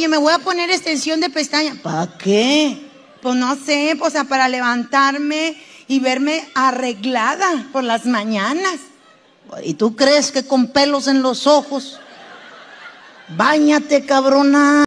Oye, me voy a poner extensión de pestaña. ¿Para qué? Pues no sé, pues, o sea, para levantarme y verme arreglada por las mañanas. ¿Y tú crees que con pelos en los ojos? Báñate, cabrona.